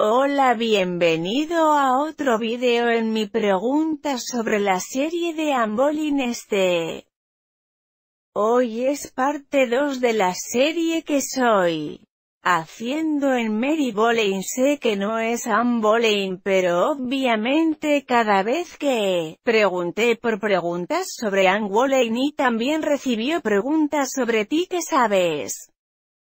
Hola bienvenido a otro video en mi pregunta sobre la serie de Ambolin este. Hoy es parte 2 de la serie que soy haciendo en Mary Boleyn sé que no es Anne Boleyn pero obviamente cada vez que pregunté por preguntas sobre Anne Boleyn y también recibió preguntas sobre ti que sabes.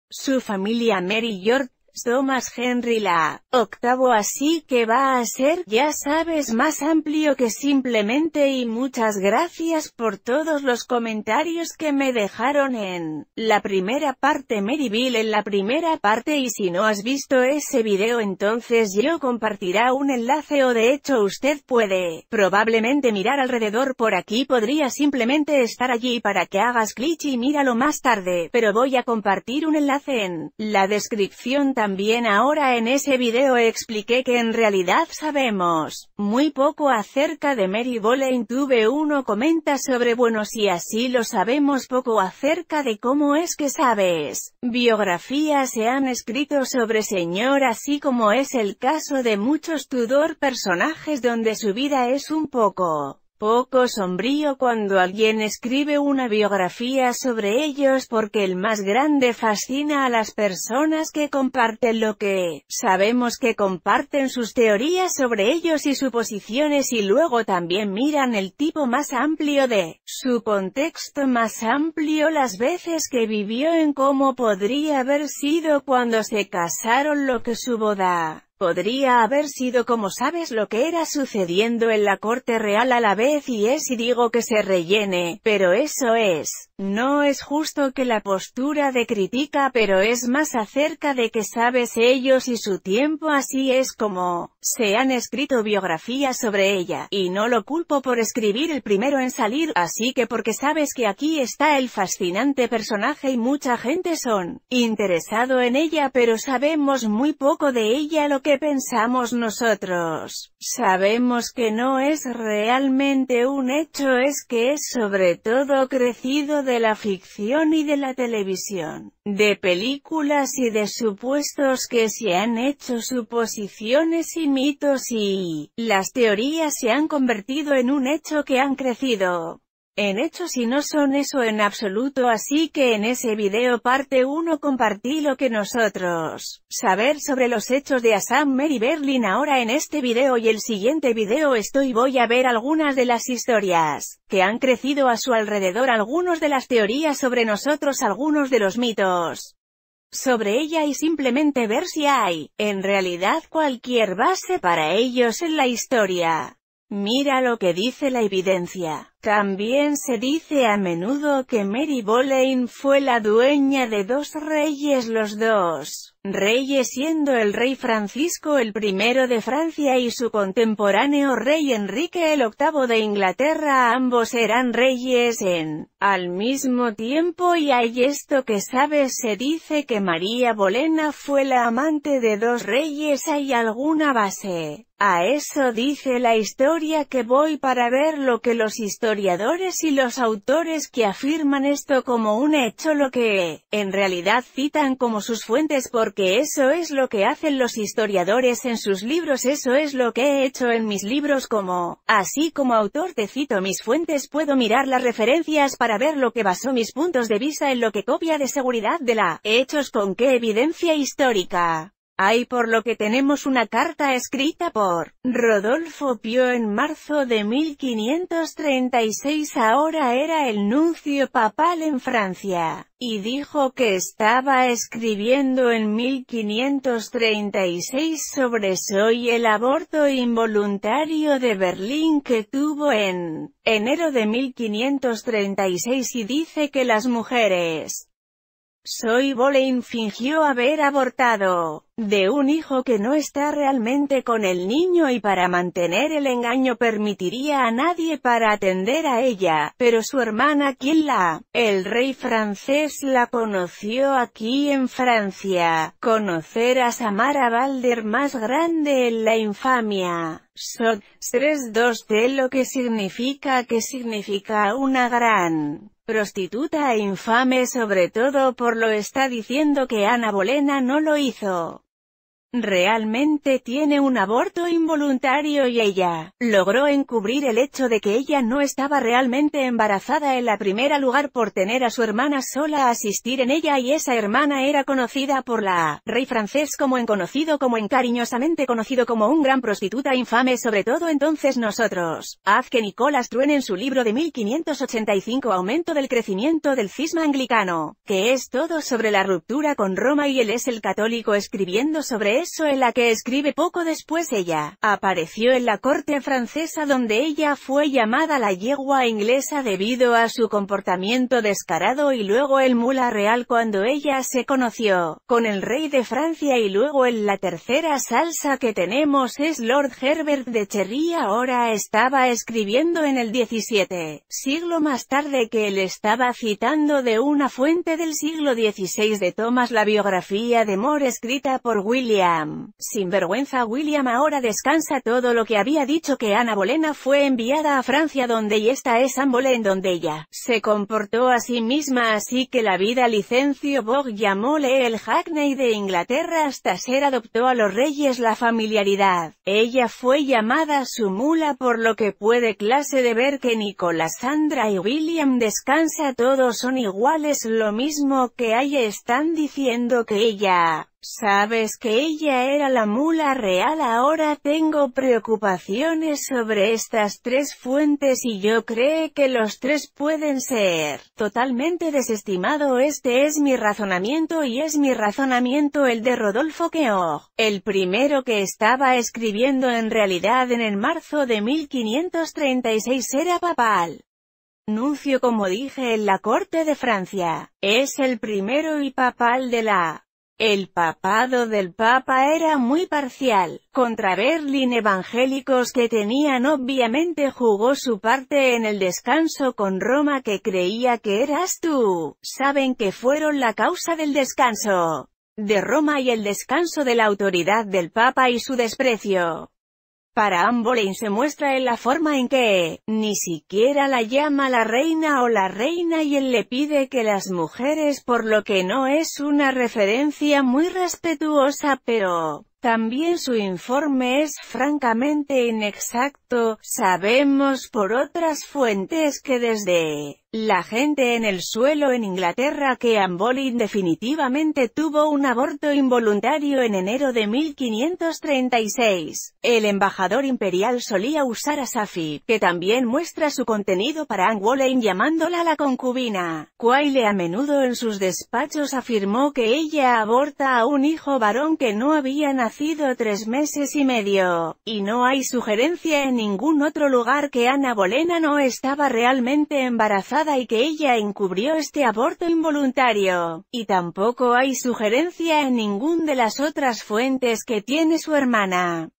Su familia Mary York Thomas Henry la octavo así que va a ser, ya sabes, más amplio que simplemente y muchas gracias por todos los comentarios que me dejaron en la primera parte Maryville en la primera parte y si no has visto ese video entonces yo compartirá un enlace o de hecho usted puede probablemente mirar alrededor por aquí podría simplemente estar allí para que hagas clic y míralo más tarde, pero voy a compartir un enlace en la descripción también también ahora en ese video expliqué que en realidad sabemos muy poco acerca de Mary Boleyn tuve uno comenta sobre Buenos y así lo sabemos poco acerca de cómo es que sabes. Biografías se han escrito sobre señor así como es el caso de muchos Tudor personajes donde su vida es un poco poco sombrío cuando alguien escribe una biografía sobre ellos porque el más grande fascina a las personas que comparten lo que sabemos que comparten sus teorías sobre ellos y suposiciones y luego también miran el tipo más amplio de su contexto más amplio las veces que vivió en cómo podría haber sido cuando se casaron lo que su boda Podría haber sido como sabes lo que era sucediendo en la corte real a la vez y es y digo que se rellene, pero eso es, no es justo que la postura de critica pero es más acerca de que sabes ellos y su tiempo así es como, se han escrito biografías sobre ella, y no lo culpo por escribir el primero en salir, así que porque sabes que aquí está el fascinante personaje y mucha gente son, interesado en ella pero sabemos muy poco de ella lo que ¿Qué pensamos nosotros, sabemos que no es realmente un hecho es que es sobre todo crecido de la ficción y de la televisión, de películas y de supuestos que se han hecho suposiciones y mitos y las teorías se han convertido en un hecho que han crecido. En hechos y no son eso en absoluto así que en ese video parte 1 compartí lo que nosotros saber sobre los hechos de Assam Mary Berlin ahora en este video y el siguiente video estoy voy a ver algunas de las historias que han crecido a su alrededor algunos de las teorías sobre nosotros algunos de los mitos sobre ella y simplemente ver si hay, en realidad cualquier base para ellos en la historia. Mira lo que dice la evidencia. También se dice a menudo que Mary Boleyn fue la dueña de dos reyes los dos reyes siendo el rey Francisco el primero de Francia y su contemporáneo rey Enrique el VIII de Inglaterra ambos eran reyes en al mismo tiempo y hay esto que sabes se dice que María Bolena fue la amante de dos reyes hay alguna base a eso dice la historia que voy para ver lo que los historiadores historiadores y los autores que afirman esto como un hecho lo que, en realidad citan como sus fuentes porque eso es lo que hacen los historiadores en sus libros eso es lo que he hecho en mis libros como, así como autor te cito mis fuentes puedo mirar las referencias para ver lo que basó mis puntos de vista en lo que copia de seguridad de la, hechos con qué evidencia histórica. Hay por lo que tenemos una carta escrita por Rodolfo Pio en marzo de 1536 ahora era el nuncio papal en Francia, y dijo que estaba escribiendo en 1536 sobre soy el aborto involuntario de Berlín que tuvo en enero de 1536 y dice que las mujeres soy Boleyn fingió haber abortado de un hijo que no está realmente con el niño y para mantener el engaño permitiría a nadie para atender a ella, pero su hermana quien el rey francés la conoció aquí en Francia, conocer a Samara Balder más grande en la infamia. Son 3-2 de lo que significa que significa una gran prostituta e infame sobre todo por lo está diciendo que Ana Bolena no lo hizo realmente tiene un aborto involuntario y ella logró encubrir el hecho de que ella no estaba realmente embarazada en la primera lugar por tener a su hermana sola a asistir en ella y esa hermana era conocida por la rey francés como en conocido como en cariñosamente conocido como un gran prostituta infame sobre todo entonces nosotros. Haz que Nicolás Truen en su libro de 1585 Aumento del crecimiento del cisma anglicano, que es todo sobre la ruptura con Roma y él es el católico escribiendo sobre eso en la que escribe poco después ella. Apareció en la corte francesa donde ella fue llamada la yegua inglesa debido a su comportamiento descarado y luego el mula real cuando ella se conoció con el rey de Francia y luego en la tercera salsa que tenemos es Lord Herbert de Cherry ahora estaba escribiendo en el 17 siglo más tarde que él estaba citando de una fuente del siglo XVI de Thomas la biografía de Moore escrita por William sin vergüenza William ahora descansa todo lo que había dicho que Ana Bolena fue enviada a Francia donde y esta es Anne en donde ella se comportó a sí misma así que la vida licencio Bog llamóle el Hackney de Inglaterra hasta ser adoptó a los reyes la familiaridad. Ella fue llamada su mula por lo que puede clase de ver que Nicolás Sandra y William descansa todos son iguales lo mismo que hay están diciendo que ella Sabes que ella era la mula real ahora tengo preocupaciones sobre estas tres fuentes y yo creo que los tres pueden ser totalmente desestimado este es mi razonamiento y es mi razonamiento el de Rodolfo Keogh, el primero que estaba escribiendo en realidad en el marzo de 1536 era papal. Nuncio como dije en la corte de Francia, es el primero y papal de la el papado del Papa era muy parcial, contra Berlín evangélicos que tenían obviamente jugó su parte en el descanso con Roma que creía que eras tú, saben que fueron la causa del descanso de Roma y el descanso de la autoridad del Papa y su desprecio. Para se muestra en la forma en que, ni siquiera la llama la reina o la reina y él le pide que las mujeres por lo que no es una referencia muy respetuosa pero, también su informe es francamente inexacto, sabemos por otras fuentes que desde la gente en el suelo en Inglaterra que Ambolin definitivamente tuvo un aborto involuntario en enero de 1536. El embajador imperial solía usar a Safi, que también muestra su contenido para Anne Boleyn llamándola la concubina. Quayle a menudo en sus despachos afirmó que ella aborta a un hijo varón que no había nacido tres meses y medio, y no hay sugerencia en ningún otro lugar que Ana Bolena no estaba realmente embarazada y que ella encubrió este aborto involuntario, y tampoco hay sugerencia en ninguna de las otras fuentes que tiene su hermana.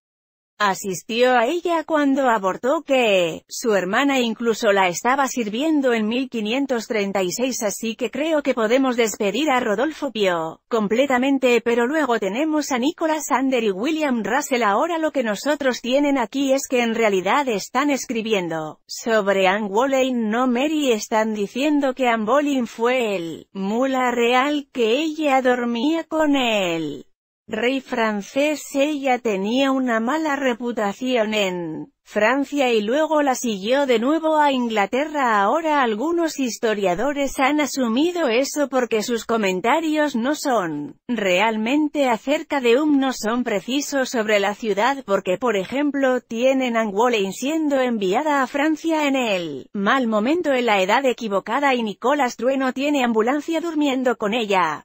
Asistió a ella cuando abortó que, su hermana incluso la estaba sirviendo en 1536 así que creo que podemos despedir a Rodolfo Pio, completamente pero luego tenemos a Nicolas Sander y William Russell ahora lo que nosotros tienen aquí es que en realidad están escribiendo, sobre Anne Wallin no Mary están diciendo que Anne Boleyn fue el, mula real que ella dormía con él rey francés ella tenía una mala reputación en Francia y luego la siguió de nuevo a Inglaterra. Ahora algunos historiadores han asumido eso porque sus comentarios no son realmente acerca de un no son precisos sobre la ciudad porque por ejemplo tienen Angoulême siendo enviada a Francia en el mal momento en la edad equivocada y Nicolás Trueno tiene ambulancia durmiendo con ella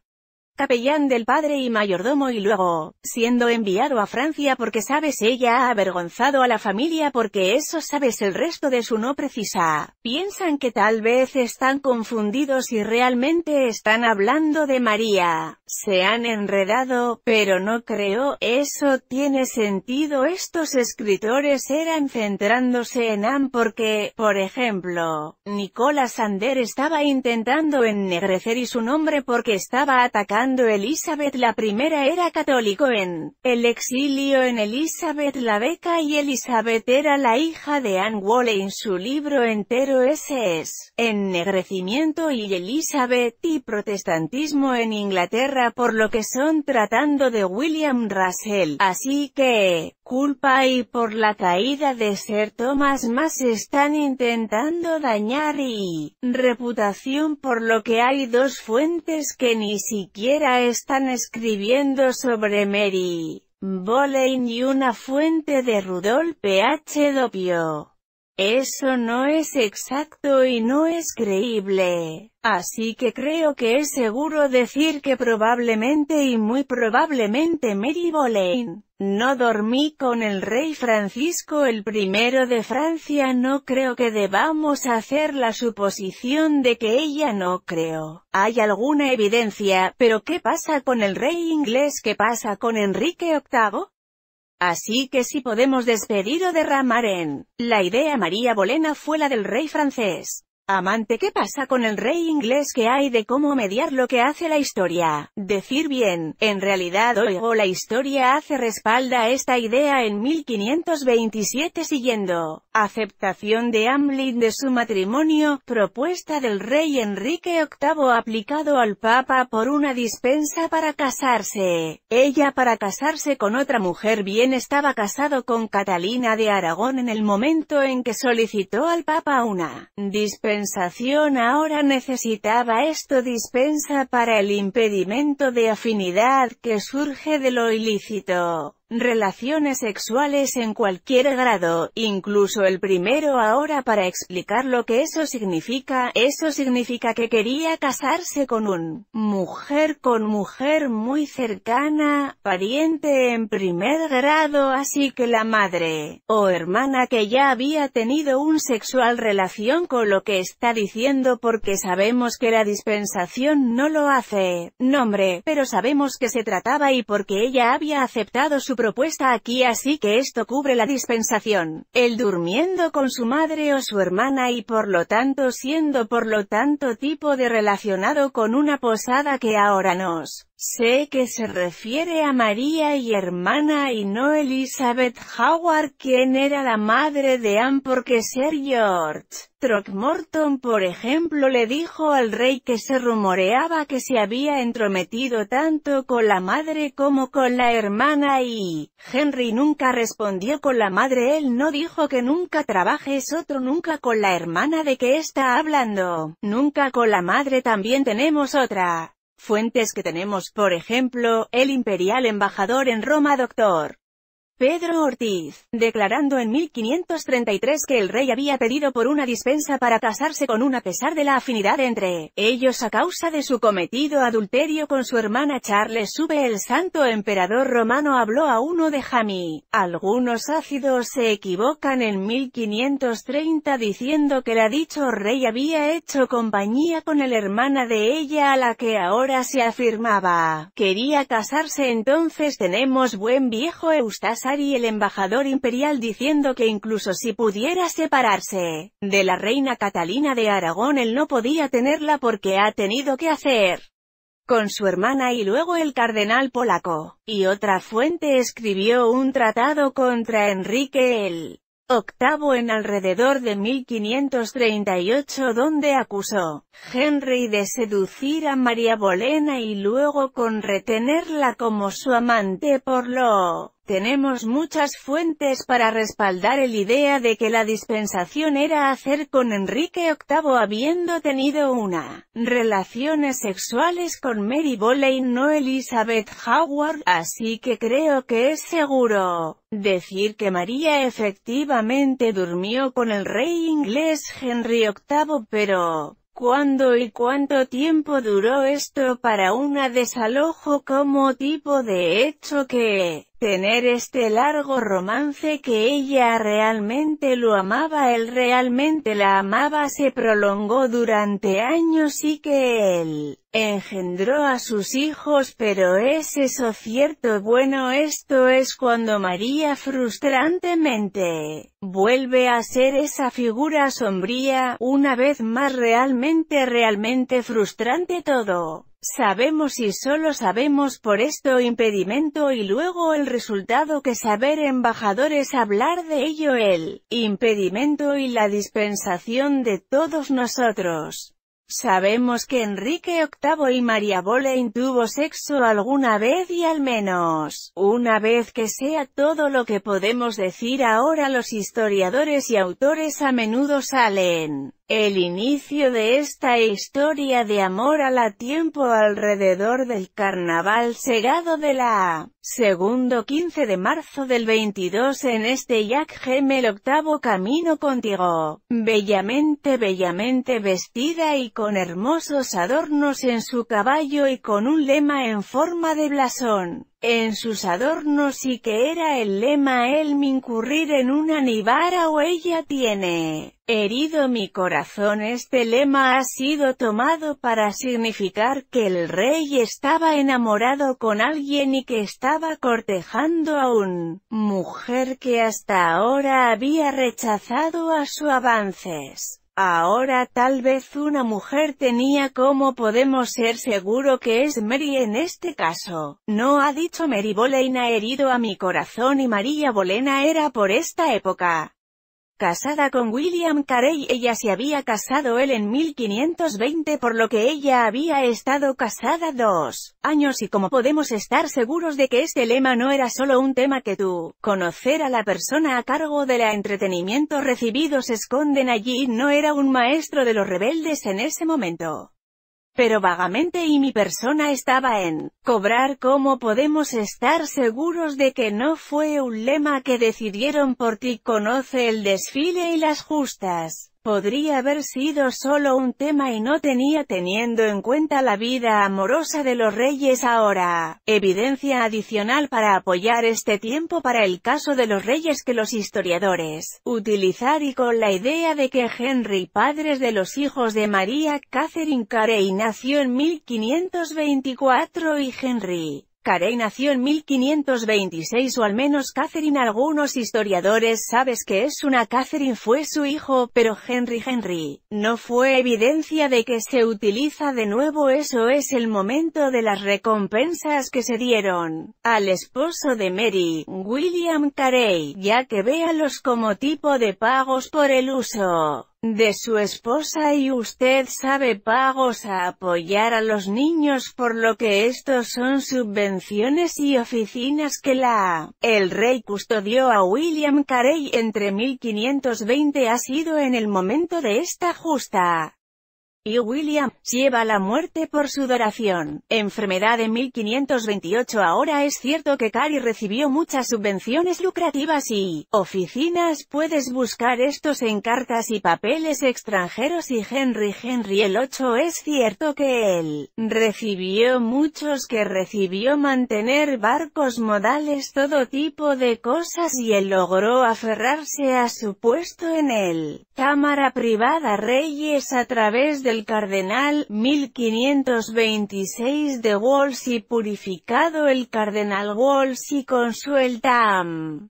capellán del padre y mayordomo y luego, siendo enviado a Francia porque sabes ella ha avergonzado a la familia porque eso sabes el resto de su no precisa. Piensan que tal vez están confundidos y realmente están hablando de María. Se han enredado, pero no creo, eso tiene sentido estos escritores eran centrándose en Anne porque, por ejemplo, Nicola Sander estaba intentando ennegrecer y su nombre porque estaba atacando cuando Elizabeth la I era católico en el exilio en Elizabeth la Beca y Elizabeth era la hija de Anne Waller en su libro entero ese es Ennegrecimiento y Elizabeth y Protestantismo en Inglaterra por lo que son tratando de William Russell, así que culpa y por la caída de ser Thomas más están intentando dañar y reputación por lo que hay dos fuentes que ni siquiera están escribiendo sobre Mary Boleyn y una fuente de Rudolph H. Dopio. Eso no es exacto y no es creíble. Así que creo que es seguro decir que probablemente y muy probablemente Mary Boleyn. No dormí con el rey Francisco el I de Francia no creo que debamos hacer la suposición de que ella no creo. Hay alguna evidencia, pero ¿qué pasa con el rey inglés? ¿Qué pasa con Enrique VIII? Así que si podemos despedir o derramar en, la idea María Bolena fue la del rey francés. Amante ¿Qué pasa con el rey inglés que hay de cómo mediar lo que hace la historia? Decir bien, en realidad hoy o la historia hace respalda esta idea en 1527 siguiendo, aceptación de Hamlin de su matrimonio, propuesta del rey Enrique VIII aplicado al papa por una dispensa para casarse. Ella para casarse con otra mujer bien estaba casado con Catalina de Aragón en el momento en que solicitó al papa una dispensa sensación ahora necesitaba esto dispensa para el impedimento de afinidad que surge de lo ilícito relaciones sexuales en cualquier grado, incluso el primero ahora para explicar lo que eso significa, eso significa que quería casarse con un mujer con mujer muy cercana, pariente en primer grado así que la madre o hermana que ya había tenido un sexual relación con lo que está diciendo porque sabemos que la dispensación no lo hace, nombre, pero sabemos que se trataba y porque ella había aceptado su propuesta aquí así que esto cubre la dispensación, el durmiendo con su madre o su hermana y por lo tanto siendo por lo tanto tipo de relacionado con una posada que ahora nos Sé que se refiere a María y hermana y no Elizabeth Howard quien era la madre de Anne porque Sir George Trockmorton por ejemplo le dijo al rey que se rumoreaba que se había entrometido tanto con la madre como con la hermana y Henry nunca respondió con la madre él no dijo que nunca trabajes otro nunca con la hermana de que está hablando, nunca con la madre también tenemos otra. Fuentes que tenemos, por ejemplo, el imperial embajador en Roma doctor. Pedro Ortiz, declarando en 1533 que el rey había pedido por una dispensa para casarse con una a pesar de la afinidad entre ellos a causa de su cometido adulterio con su hermana Charles Sube el santo emperador romano habló a uno de Jami, Algunos ácidos se equivocan en 1530 diciendo que la dicho rey había hecho compañía con el hermana de ella a la que ahora se afirmaba. Quería casarse entonces tenemos buen viejo y el embajador imperial diciendo que incluso si pudiera separarse de la reina Catalina de Aragón él no podía tenerla porque ha tenido que hacer con su hermana y luego el cardenal polaco. Y otra fuente escribió un tratado contra Enrique el octavo en alrededor de 1538 donde acusó Henry de seducir a María Bolena y luego con retenerla como su amante por lo tenemos muchas fuentes para respaldar el idea de que la dispensación era hacer con Enrique VIII habiendo tenido una relaciones sexuales con Mary Boleyn no Elizabeth Howard, así que creo que es seguro decir que María efectivamente durmió con el rey inglés Henry VIII pero, ¿Cuándo y cuánto tiempo duró esto para una desalojo como tipo de hecho que tener este largo romance que ella realmente lo amaba, él realmente la amaba se prolongó durante años y que él engendró a sus hijos pero es eso cierto bueno esto es cuando María frustrantemente vuelve a ser esa figura sombría, una vez más realmente realmente frustrante todo. Sabemos y solo sabemos por esto impedimento y luego el resultado que saber embajadores hablar de ello el impedimento y la dispensación de todos nosotros. Sabemos que Enrique VIII y María Boleyn tuvo sexo alguna vez y al menos una vez que sea todo lo que podemos decir ahora los historiadores y autores a menudo salen el inicio de esta historia de amor a la tiempo alrededor del carnaval segado de la segundo 15 de marzo del 22 en este Jack Gemel octavo camino contigo, bellamente bellamente vestida y con hermosos adornos en su caballo y con un lema en forma de blasón en sus adornos y que era el lema mi incurrir en una nivara o ella tiene herido mi corazón. Este lema ha sido tomado para significar que el rey estaba enamorado con alguien y que estaba cortejando a un mujer que hasta ahora había rechazado a sus avances. Ahora tal vez una mujer tenía como podemos ser seguro que es Mary en este caso. No ha dicho Mary Bolena herido a mi corazón y María Bolena era por esta época. Casada con William Carey ella se había casado él en 1520 por lo que ella había estado casada dos años y como podemos estar seguros de que este lema no era solo un tema que tú, conocer a la persona a cargo de la entretenimiento recibidos esconden allí no era un maestro de los rebeldes en ese momento. Pero vagamente y mi persona estaba en cobrar cómo podemos estar seguros de que no fue un lema que decidieron por ti conoce el desfile y las justas. Podría haber sido solo un tema y no tenía teniendo en cuenta la vida amorosa de los reyes ahora. Evidencia adicional para apoyar este tiempo para el caso de los reyes que los historiadores utilizar y con la idea de que Henry, padres de los hijos de María Catherine Carey nació en 1524 y Henry Carey nació en 1526 o al menos Catherine algunos historiadores sabes que es una Catherine fue su hijo, pero Henry Henry, no fue evidencia de que se utiliza de nuevo eso es el momento de las recompensas que se dieron al esposo de Mary, William Carey, ya que véalos como tipo de pagos por el uso de su esposa y usted sabe pagos a apoyar a los niños por lo que estos son subvenciones y oficinas que la El rey custodió a William Carey entre 1520 ha sido en el momento de esta justa y William, lleva la muerte por su sudoración, enfermedad en 1528 Ahora es cierto que Cary recibió muchas subvenciones lucrativas y oficinas puedes buscar estos en cartas y papeles extranjeros y Henry Henry el 8 es cierto que él recibió muchos que recibió mantener barcos modales todo tipo de cosas y él logró aferrarse a su puesto en él. Cámara Privada Reyes a través del Cardenal, 1526 de Wolsey purificado el Cardenal Wolsey con suelta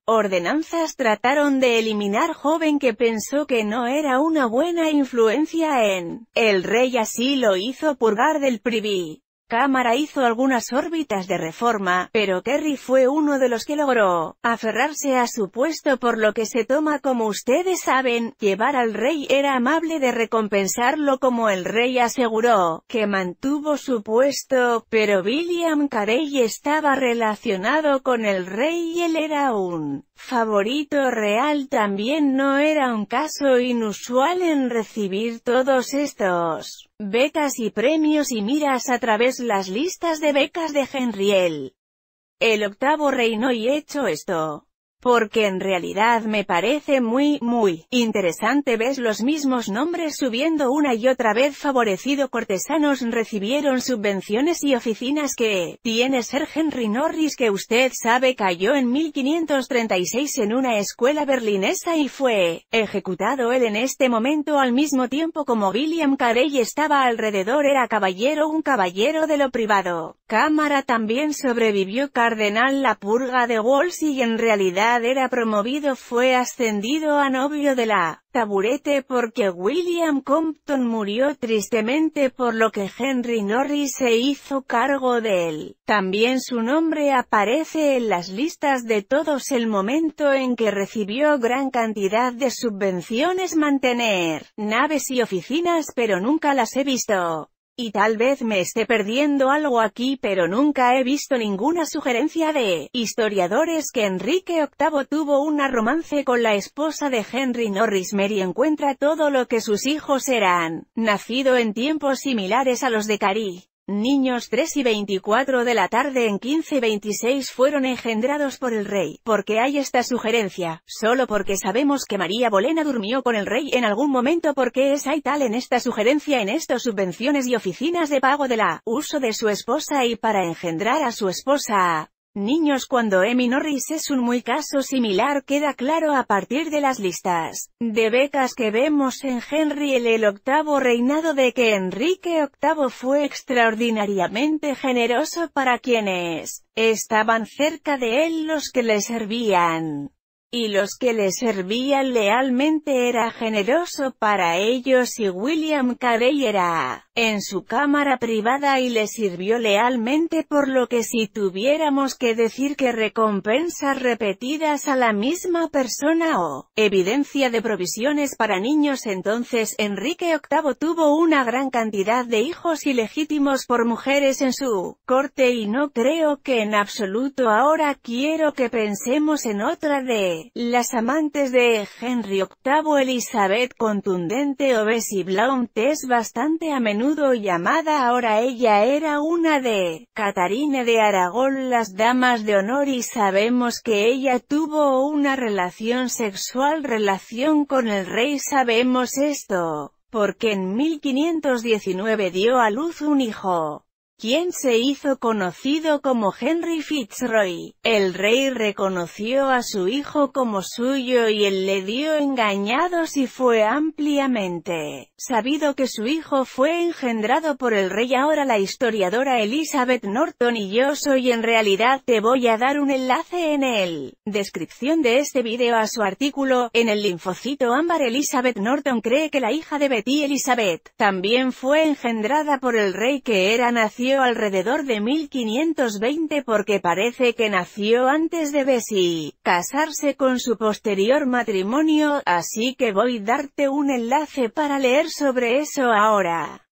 Ordenanzas trataron de eliminar joven que pensó que no era una buena influencia en. El rey así lo hizo purgar del privy cámara hizo algunas órbitas de reforma, pero Kerry fue uno de los que logró aferrarse a su puesto por lo que se toma como ustedes saben, llevar al rey era amable de recompensarlo como el rey aseguró, que mantuvo su puesto, pero William Carey estaba relacionado con el rey y él era un favorito real también no era un caso inusual en recibir todos estos Becas y premios y miras a través las listas de becas de Henriel. El octavo reino y hecho esto porque en realidad me parece muy, muy, interesante ves los mismos nombres subiendo una y otra vez favorecido cortesanos recibieron subvenciones y oficinas que, tiene ser Henry Norris que usted sabe cayó en 1536 en una escuela berlinesa y fue, ejecutado él en este momento al mismo tiempo como William Carey estaba alrededor era caballero un caballero de lo privado. Cámara también sobrevivió Cardenal la purga de Wolsey y en realidad promovido fue ascendido a novio de la taburete porque William Compton murió tristemente por lo que Henry Norris se hizo cargo de él. También su nombre aparece en las listas de todos el momento en que recibió gran cantidad de subvenciones mantener naves y oficinas pero nunca las he visto. Y tal vez me esté perdiendo algo aquí pero nunca he visto ninguna sugerencia de historiadores que Enrique VIII tuvo una romance con la esposa de Henry Norris Mary encuentra todo lo que sus hijos eran, nacido en tiempos similares a los de Cari. Niños 3 y 24 de la tarde en 1526 fueron engendrados por el rey. porque hay esta sugerencia? Solo porque sabemos que María Bolena durmió con el rey en algún momento porque es hay tal en esta sugerencia en estos subvenciones y oficinas de pago de la uso de su esposa y para engendrar a su esposa Niños cuando Emi Norris es un muy caso similar queda claro a partir de las listas de becas que vemos en Henry el, VIII octavo reinado de que Enrique VIII fue extraordinariamente generoso para quienes estaban cerca de él los que le servían. Y los que le servían lealmente era generoso para ellos y William Carey era en su cámara privada y le sirvió lealmente por lo que si tuviéramos que decir que recompensas repetidas a la misma persona o evidencia de provisiones para niños entonces Enrique VIII tuvo una gran cantidad de hijos ilegítimos por mujeres en su corte y no creo que en absoluto ahora quiero que pensemos en otra de las amantes de Henry VIII Elizabeth contundente o Bessie Blount es bastante a menudo menudo llamada ahora ella era una de Catarina de Aragón las damas de honor y sabemos que ella tuvo una relación sexual relación con el rey sabemos esto, porque en 1519 dio a luz un hijo, quien se hizo conocido como Henry Fitzroy. El rey reconoció a su hijo como suyo y él le dio engañados y fue ampliamente sabido que su hijo fue engendrado por el rey. Ahora la historiadora Elizabeth Norton y yo soy en realidad te voy a dar un enlace en el descripción de este video a su artículo, en el linfocito ámbar Elizabeth Norton cree que la hija de Betty Elizabeth también fue engendrada por el rey que era nació alrededor de 1520 porque parece que nació antes de Bessie casarse con su posterior matrimonio, así que voy a darte un enlace para leer sobre eso ahora.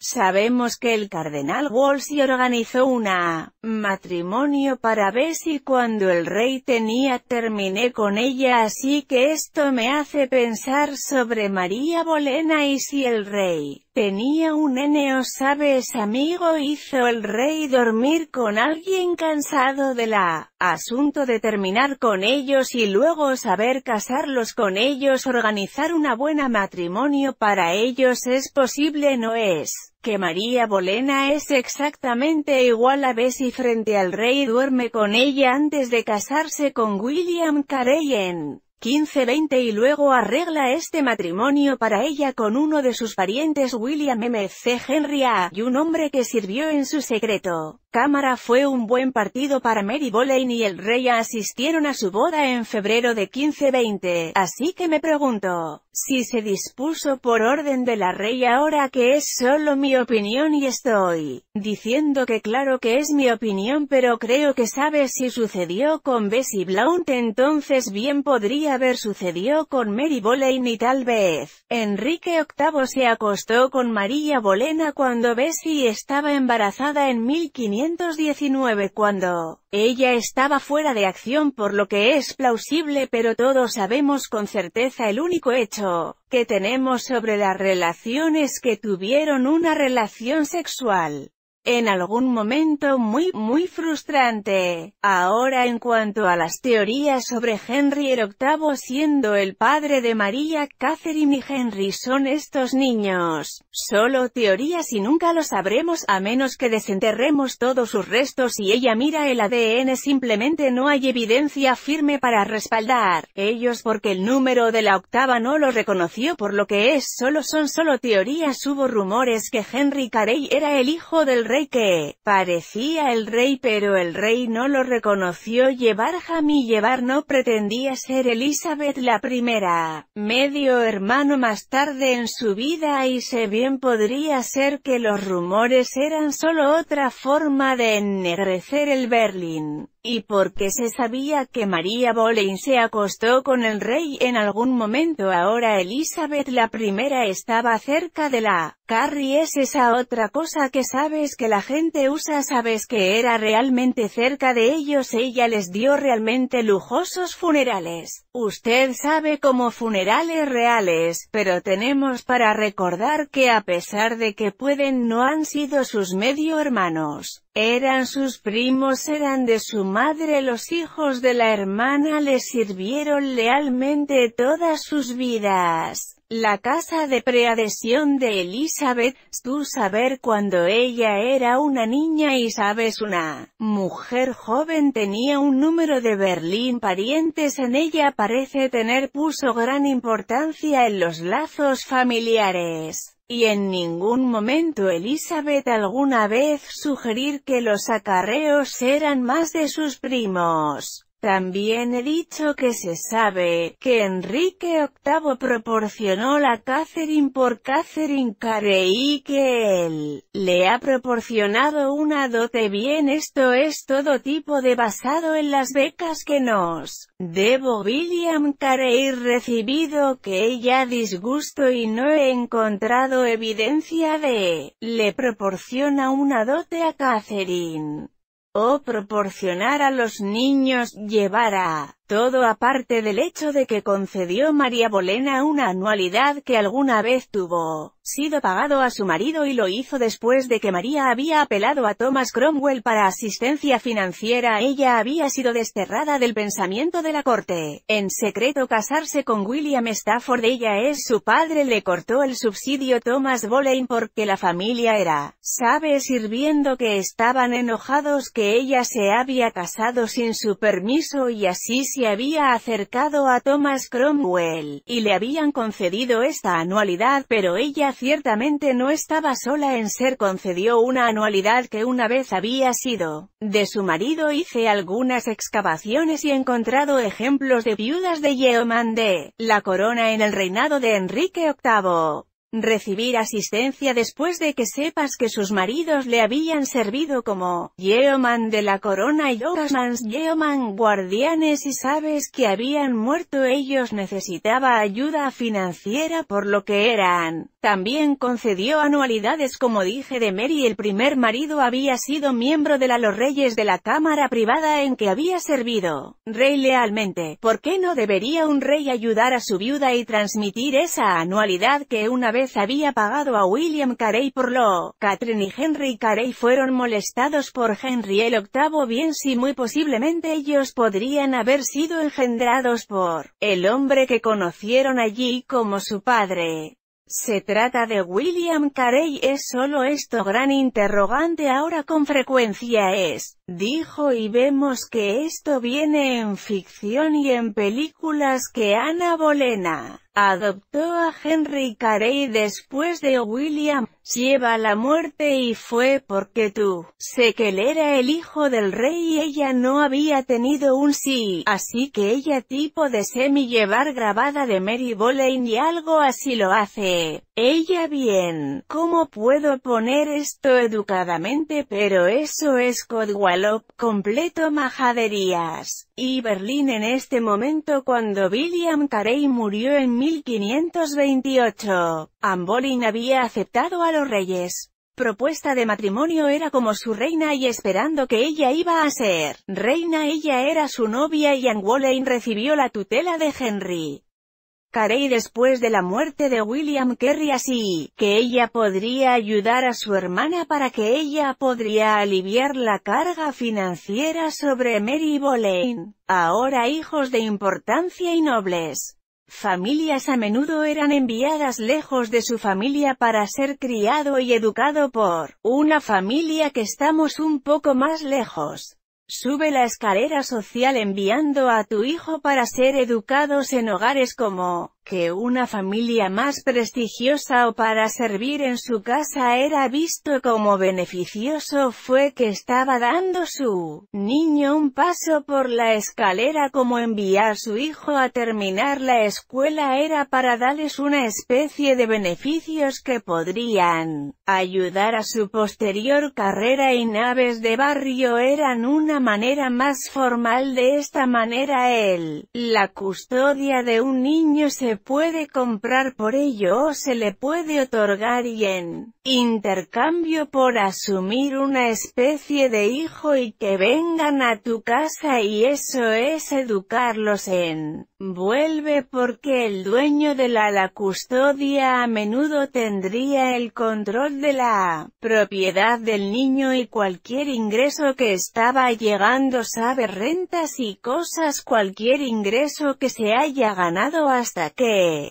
Sabemos que el cardenal Wolsey organizó una matrimonio para Bessie cuando el rey tenía terminé con ella así que esto me hace pensar sobre María Bolena y si el rey Tenía un nene sabes amigo hizo el rey dormir con alguien cansado de la asunto de terminar con ellos y luego saber casarlos con ellos organizar una buena matrimonio para ellos es posible no es, que María Bolena es exactamente igual a Bessie frente al rey duerme con ella antes de casarse con William Carey en 15-20 y luego arregla este matrimonio para ella con uno de sus parientes William M. C. Henry A. y un hombre que sirvió en su secreto. Cámara fue un buen partido para Mary Boleyn y el rey asistieron a su boda en febrero de 1520, así que me pregunto, si se dispuso por orden de la rey ahora que es solo mi opinión y estoy diciendo que claro que es mi opinión pero creo que sabes si sucedió con Bessie Blount entonces bien podría haber sucedido con Mary Boleyn y tal vez, Enrique VIII se acostó con María Bolena cuando Bessie estaba embarazada en 1519 cuando ella estaba fuera de acción por lo que es plausible pero todos sabemos con certeza el único hecho que tenemos sobre las relaciones que tuvieron una relación sexual en algún momento muy, muy frustrante. Ahora en cuanto a las teorías sobre Henry el octavo siendo el padre de María, Catherine y Henry son estos niños. Solo teorías y nunca lo sabremos a menos que desenterremos todos sus restos y ella mira el ADN simplemente no hay evidencia firme para respaldar. Ellos porque el número de la octava no lo reconoció por lo que es solo son solo teorías hubo rumores que Henry Carey era el hijo del rey que, parecía el rey pero el rey no lo reconoció llevar Jamie llevar no pretendía ser Elizabeth la primera, medio hermano más tarde en su vida y se bien podría ser que los rumores eran solo otra forma de ennegrecer el Berlín y porque se sabía que María Boleyn se acostó con el rey en algún momento ahora Elizabeth la primera estaba cerca de la Carrie es esa otra cosa que sabes que la gente usa sabes que era realmente cerca de ellos ella les dio realmente lujosos funerales. Usted sabe como funerales reales, pero tenemos para recordar que a pesar de que pueden no han sido sus medio hermanos, eran sus primos eran de su madre los hijos de la hermana le sirvieron lealmente todas sus vidas la casa de preadesión de Elizabeth, tú saber cuando ella era una niña y sabes una mujer joven tenía un número de Berlín parientes en ella parece tener puso gran importancia en los lazos familiares. Y en ningún momento Elizabeth alguna vez sugerir que los acarreos eran más de sus primos. También he dicho que se sabe, que Enrique VIII proporcionó la Catherine por Catherine Carey y que él, le ha proporcionado una dote bien esto es todo tipo de basado en las becas que nos debo William Carey recibido que ella disgusto y no he encontrado evidencia de, le proporciona una dote a Catherine o proporcionar a los niños, llevar a todo aparte del hecho de que concedió María Bolena una anualidad que alguna vez tuvo sido pagado a su marido y lo hizo después de que María había apelado a Thomas Cromwell para asistencia financiera. Ella había sido desterrada del pensamiento de la corte. En secreto casarse con William Stafford ella es su padre le cortó el subsidio Thomas Boleyn porque la familia era, sabe sirviendo que estaban enojados que ella se había casado sin su permiso y así se había acercado a Thomas Cromwell, y le habían concedido esta anualidad, pero ella ciertamente no estaba sola en ser concedió una anualidad que una vez había sido de su marido. Hice algunas excavaciones y he encontrado ejemplos de viudas de Yeoman de la corona en el reinado de Enrique VIII recibir asistencia después de que sepas que sus maridos le habían servido como Yeoman de la corona y Ogasmans Yeoman guardianes y sabes que habían muerto ellos necesitaba ayuda financiera por lo que eran. También concedió anualidades como dije de Mary el primer marido había sido miembro de la los reyes de la cámara privada en que había servido. Rey lealmente, ¿por qué no debería un rey ayudar a su viuda y transmitir esa anualidad que una vez había pagado a William Carey por lo. Catherine y Henry Carey fueron molestados por Henry el octavo bien si muy posiblemente ellos podrían haber sido engendrados por el hombre que conocieron allí como su padre. Se trata de William Carey es solo esto gran interrogante ahora con frecuencia es Dijo y vemos que esto viene en ficción y en películas que Ana Bolena adoptó a Henry Carey después de William lleva la muerte y fue porque tú. Sé que él era el hijo del rey y ella no había tenido un sí, así que ella tipo de semi llevar grabada de Mary Boleyn y algo así lo hace. Ella bien, ¿cómo puedo poner esto educadamente? Pero eso es Codwell completo majaderías, y Berlín en este momento cuando William Carey murió en 1528. Ambolin había aceptado a los reyes. Propuesta de matrimonio era como su reina y esperando que ella iba a ser reina ella era su novia y Anne recibió la tutela de Henry. Carey después de la muerte de William Kerry así, que ella podría ayudar a su hermana para que ella podría aliviar la carga financiera sobre Mary Boleyn, ahora hijos de importancia y nobles. Familias a menudo eran enviadas lejos de su familia para ser criado y educado por una familia que estamos un poco más lejos. Sube la escalera social enviando a tu hijo para ser educados en hogares como que una familia más prestigiosa o para servir en su casa era visto como beneficioso fue que estaba dando su niño un paso por la escalera como enviar su hijo a terminar la escuela era para darles una especie de beneficios que podrían ayudar a su posterior carrera y naves de barrio eran una manera más formal de esta manera él. La custodia de un niño se puede comprar por ello o se le puede otorgar y en intercambio por asumir una especie de hijo y que vengan a tu casa y eso es educarlos en vuelve porque el dueño de la, la custodia a menudo tendría el control de la propiedad del niño y cualquier ingreso que estaba llegando sabe rentas y cosas cualquier ingreso que se haya ganado hasta que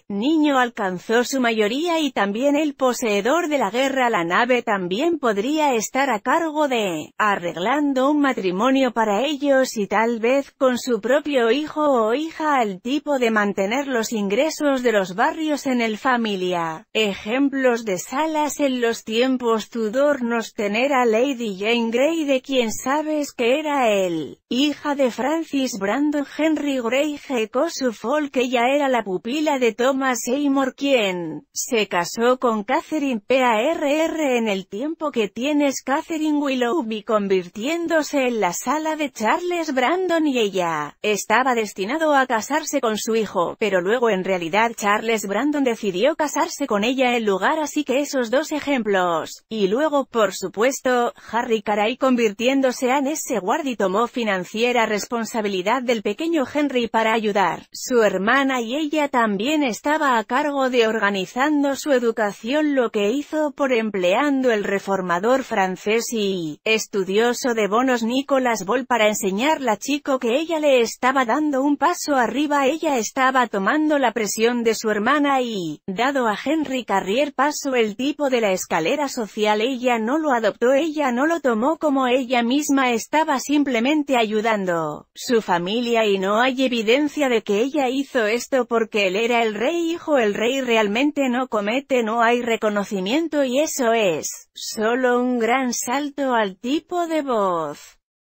niño alcanzó su mayoría y también el poseedor de la guerra la nave también podría estar a cargo de, arreglando un matrimonio para ellos y tal vez con su propio hijo o hija al tipo de mantener los ingresos de los barrios en el familia. Ejemplos de salas en los tiempos Tudor nos tener a Lady Jane Grey de quien sabes que era él, hija de Francis Brandon Henry Grey G. su folk ella era la pupila la de Thomas Seymour quien, se casó con Catherine P.A.R.R. en el tiempo que tienes Catherine Willoughby convirtiéndose en la sala de Charles Brandon y ella, estaba destinado a casarse con su hijo, pero luego en realidad Charles Brandon decidió casarse con ella en lugar así que esos dos ejemplos, y luego por supuesto, Harry Caray convirtiéndose en ese guardi tomó financiera responsabilidad del pequeño Henry para ayudar, su hermana y ella también también estaba a cargo de organizando su educación lo que hizo por empleando el reformador francés y estudioso de bonos Nicolas Boll para enseñarla. Chico que ella le estaba dando un paso arriba ella estaba tomando la presión de su hermana y, dado a Henry Carrier paso el tipo de la escalera social ella no lo adoptó ella no lo tomó como ella misma estaba simplemente ayudando su familia y no hay evidencia de que ella hizo esto porque el era el rey hijo el rey realmente no comete no hay reconocimiento y eso es, solo un gran salto al tipo de voz.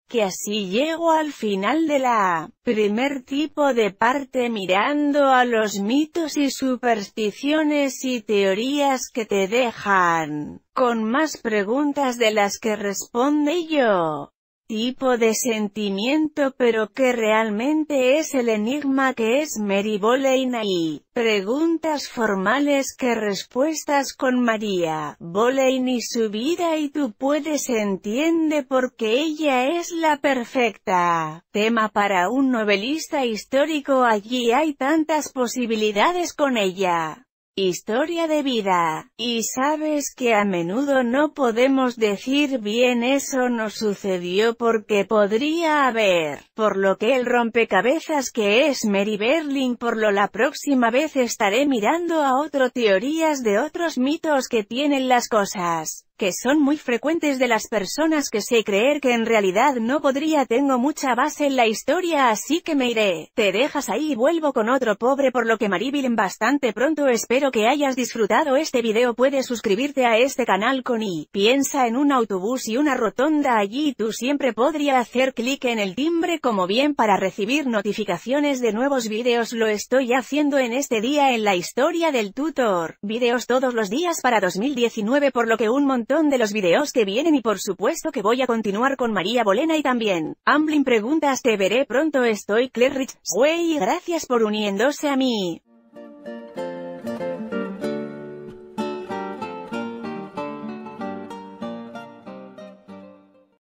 Que así llego al final de la primer tipo de parte mirando a los mitos y supersticiones y teorías que te dejan con más preguntas de las que responde yo tipo de sentimiento pero que realmente es el enigma que es Mary Boleyn y preguntas formales que respuestas con María Boleyn y su vida y tú puedes entiende porque ella es la perfecta tema para un novelista histórico allí hay tantas posibilidades con ella historia de vida. Y sabes que a menudo no podemos decir bien eso no sucedió porque podría haber, por lo que el rompecabezas que es Mary Berlin por lo la próxima vez estaré mirando a otro teorías de otros mitos que tienen las cosas que son muy frecuentes de las personas que sé creer que en realidad no podría tengo mucha base en la historia así que me iré, te dejas ahí y vuelvo con otro pobre por lo que en bastante pronto espero que hayas disfrutado este video puedes suscribirte a este canal con y piensa en un autobús y una rotonda allí tú siempre podría hacer clic en el timbre como bien para recibir notificaciones de nuevos videos lo estoy haciendo en este día en la historia del tutor, videos todos los días para 2019 por lo que un montón de los videos que vienen y por supuesto que voy a continuar con María Bolena y también. Amblin preguntas te veré pronto estoy Claire Rich. gracias por uniéndose a mí.